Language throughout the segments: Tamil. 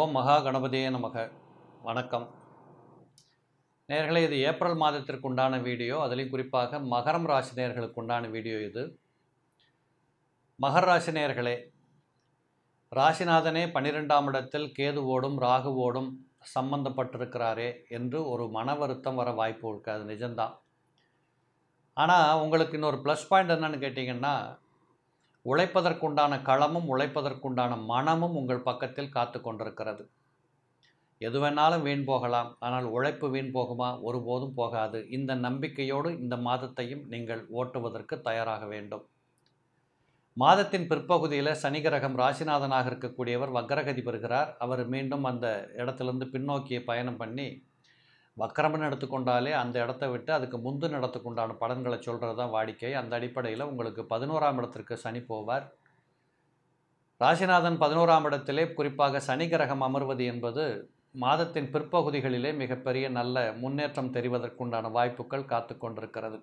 ஓம் மகா கணபதியே நமக வணக்கம் நேர்களே இது ஏப்ரல் மாதத்திற்கு உண்டான வீடியோ அதுலேயும் குறிப்பாக மகரம் ராசி நேர்களுக்கு உண்டான வீடியோ இது மகர ராசி நேர்களே ராசிநாதனே பன்னிரெண்டாம் இடத்தில் கேதுவோடும் ராகுவோடும் சம்பந்தப்பட்டிருக்கிறாரே என்று ஒரு மன வருத்தம் வர வாய்ப்பு இருக்குது அது நிஜம்தான் ஆனால் உங்களுக்கு இன்னொரு ப்ளஸ் பாயிண்ட் என்னென்னு கேட்டிங்கன்னா உழைப்பதற்குண்டான களமும் உழைப்பதற்குண்டான மனமும் உங்கள் பக்கத்தில் காத்து கொண்டிருக்கிறது எது வேணாலும் வீண் போகலாம் ஆனால் உழைப்பு வீண் போகுமா ஒருபோதும் போகாது இந்த நம்பிக்கையோடு இந்த மாதத்தையும் நீங்கள் ஓட்டுவதற்கு தயாராக வேண்டும் மாதத்தின் பிற்பகுதியில் சனி கிரகம் ராசிநாதனாக இருக்கக்கூடியவர் வக்கரகதி பெறுகிறார் அவர் மீண்டும் அந்த இடத்துலேருந்து பின்னோக்கிய பயணம் பண்ணி வக்கரமன் எடுத்துக்கொண்டாலே அந்த இடத்த விட்டு அதுக்கு முந்து நடத்துக்குண்டான பலன்களை சொல்கிறது தான் வாடிக்கை அந்த அடிப்படையில் உங்களுக்கு பதினோராம் இடத்திற்கு சனி போவார் ராசிநாதன் பதினோராம் இடத்திலே குறிப்பாக சனி கிரகம் அமர்வது என்பது மாதத்தின் பிற்பகுதிகளிலே மிகப்பெரிய நல்ல முன்னேற்றம் தெரிவதற்குண்டான வாய்ப்புகள் காத்து கொண்டிருக்கிறது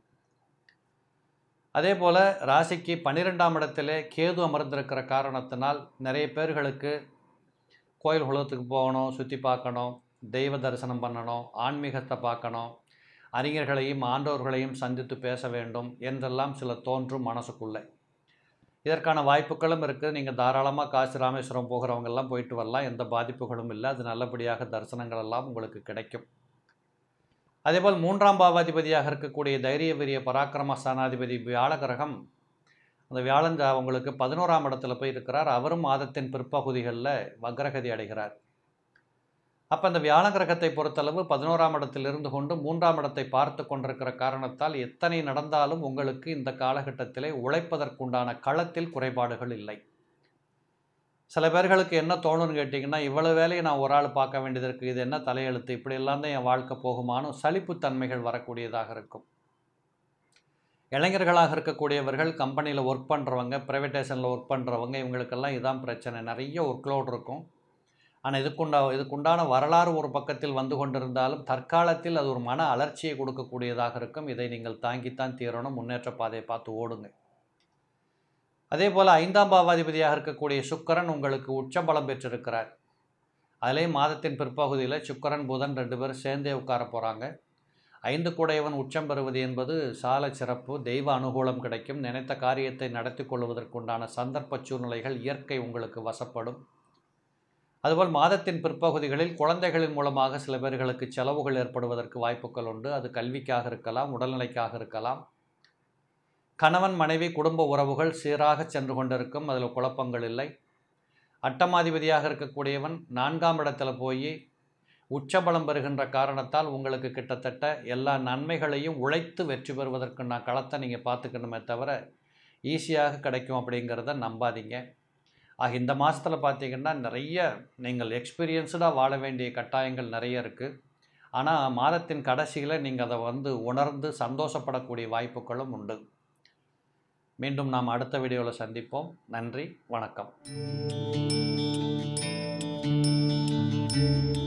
அதே போல் ராசிக்கு பன்னிரெண்டாம் இடத்திலே கேது அமர்ந்திருக்கிற காரணத்தினால் நிறைய பேர்களுக்கு கோயில் குளத்துக்கு போகணும் சுற்றி பார்க்கணும் தெய்வ தரிசனம் பண்ணணும் ஆன்மீகத்தை பார்க்கணும் அறிஞர்களையும் ஆண்டோர்களையும் சந்தித்து பேச வேண்டும் என்றெல்லாம் சில தோன்றும் மனசுக்குள்ளே இதற்கான வாய்ப்புகளும் இருக்குது நீங்கள் தாராளமாக காசி ராமேஸ்வரம் போகிறவங்கெல்லாம் போயிட்டு வரலாம் எந்த பாதிப்புகளும் இல்லை அது நல்லபடியாக தரிசனங்கள் எல்லாம் உங்களுக்கு கிடைக்கும் அதேபோல் மூன்றாம் பாவாதிபதியாக இருக்கக்கூடிய தைரிய வீரிய பராக்கிரம சனாதிபதி வியாழகிரகம் அந்த வியாழன் அவங்களுக்கு பதினோராம் இடத்துல போய் இருக்கிறார் அவரும் மாதத்தின் பிற்பகுதிகளில் வக்ரகதி அடைகிறார் அப்போ அந்த வியாழ கிரகத்தை பொறுத்தளவு பதினோராம் இடத்தில் இருந்து கொண்டு மூன்றாம் இடத்தை பார்த்து கொண்டிருக்கிற காரணத்தால் எத்தனை நடந்தாலும் உங்களுக்கு இந்த காலகட்டத்திலே உழைப்பதற்குண்டான களத்தில் குறைபாடுகள் இல்லை சில பேர்களுக்கு என்ன தோணும்னு கேட்டிங்கன்னா இவ்வளோ வேலையை நான் ஒரு ஆள் பார்க்க வேண்டியது இருக்குது இது என்ன தலையெழுத்து இப்படியெல்லாம் தான் என் வாழ்க்கை போகுமானோ சலிப்புத்தன்மைகள் வரக்கூடியதாக இருக்கும் இளைஞர்களாக இருக்கக்கூடியவர்கள் கம்பெனியில் ஒர்க் பண்ணுறவங்க ப்ரைவேட்டேஷனில் ஒர்க் பண்ணுறவங்க இவங்களுக்கெல்லாம் இதான் பிரச்சனை நிறைய ஒர்க்லோடு இருக்கும் ஆனால் இதுக்குண்டா இதுக்குண்டான வரலாறு ஒரு பக்கத்தில் வந்து கொண்டிருந்தாலும் தற்காலத்தில் அது ஒரு மன அலர்ச்சியை கொடுக்கக்கூடியதாக இருக்கும் இதை நீங்கள் தாங்கித்தான் தீரணும் முன்னேற்ற பாதையை பார்த்து ஓடுங்க அதே போல் ஐந்தாம் பாவாதிபதியாக இருக்கக்கூடிய சுக்கரன் உங்களுக்கு உச்சபலம் பெற்றிருக்கிறார் அதிலே மாதத்தின் பிற்பகுதியில் சுக்கரன் புதன் ரெண்டு பேரும் சேர்ந்தே உட்கார போகிறாங்க ஐந்து கூடையவன் உச்சம் பெறுவது என்பது சால சிறப்பு தெய்வ அனுகூலம் கிடைக்கும் நினைத்த காரியத்தை நடத்தி கொள்வதற்குண்டான சந்தர்ப்ப சூழ்நிலைகள் இயற்கை உங்களுக்கு வசப்படும் அதுபோல் மாதத்தின் பிற்பகுதிகளில் குழந்தைகளின் மூலமாக சில பேர்களுக்கு செலவுகள் ஏற்படுவதற்கு வாய்ப்புகள் உண்டு அது கல்விக்காக இருக்கலாம் உடல்நிலைக்காக இருக்கலாம் கணவன் மனைவி குடும்ப உறவுகள் சீராக சென்று கொண்டிருக்கும் அதில் குழப்பங்கள் இல்லை அட்டமாதிபதியாக இருக்கக்கூடியவன் நான்காம் இடத்தில் போய் உச்சபலம் பெறுகின்ற காரணத்தால் உங்களுக்கு கிட்டத்தட்ட எல்லா நன்மைகளையும் உழைத்து வெற்றி பெறுவதற்கு நான் களத்தை நீங்கள் பார்த்துக்கணுமே தவிர ஈஸியாக கிடைக்கும் அப்படிங்கிறத நம்பாதீங்க ஆக இந்த மாதத்தில் பார்த்திங்கன்னா நிறைய நீங்கள் எக்ஸ்பீரியன்ஸ்டாக வாழ வேண்டிய கட்டாயங்கள் நிறைய இருக்குது ஆனால் மாதத்தின் கடைசியில் நீங்கள் அதை வந்து உணர்ந்து சந்தோஷப்படக்கூடிய வாய்ப்புகளும் உண்டு மீண்டும் நாம் அடுத்த வீடியோவில் சந்திப்போம் நன்றி வணக்கம்